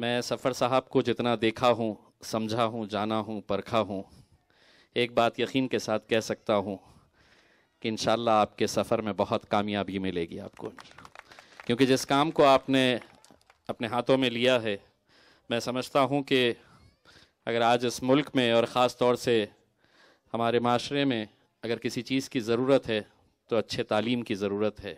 मैं सफ़र साहब को जितना देखा हूँ समझा हूँ जाना हूँ परखा हूँ एक बात यकीन के साथ कह सकता हूँ कि इन आपके सफ़र में बहुत कामयाबी मिलेगी आपको क्योंकि जिस काम को आपने अपने हाथों में लिया है मैं समझता हूँ कि अगर आज इस मुल्क में और ख़ास तौर से हमारे माशरे में अगर किसी चीज़ की ज़रूरत है तो अच्छे तालीम की ज़रूरत है